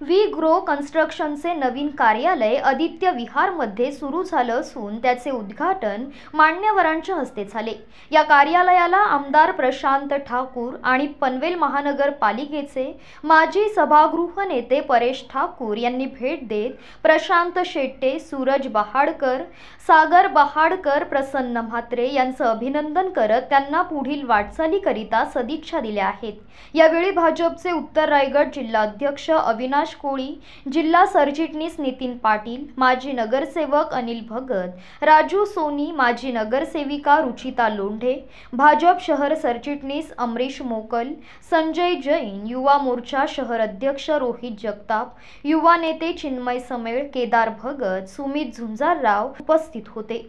V grow कन्स्ट्रक्शनचे नवीन कार्यालय आदित्य विहारमध्ये सुरू झालं असून त्याचे उद्घाटन मान्यवरांच्या हस्ते झाले या कार्यालयाला आमदार प्रशांत ठाकूर आणि पनवेल महानगरपालिकेचे माजी सभागृह नेते परेश ठाकूर यांनी भेट देत प्रशांत शेट्टे सूरज बहाडकर सागर बहाडकर प्रसन्न म्हात्रे यांचं अभिनंदन करत त्यांना पुढील वाटचालीकरिता सदिच्छा दिल्या आहेत यावेळी भाजपचे उत्तर रायगड जिल्हाध्यक्ष अविनाश कोळी जिल्हा सरचिटणीस नितीन पाटील माजी नगरसेवक अनिल भगत राजू सोनी माजी नगरसेविका रुचिता लोंढे भाजप शहर सरचिटणीस अमरीश मोकल संजय जैन युवा मोर्चा शहर अध्यक्ष रोहित जगताप युवा नेते चिन्मय समेळ केदार भगत सुमित झुंजारराव उपस्थित होते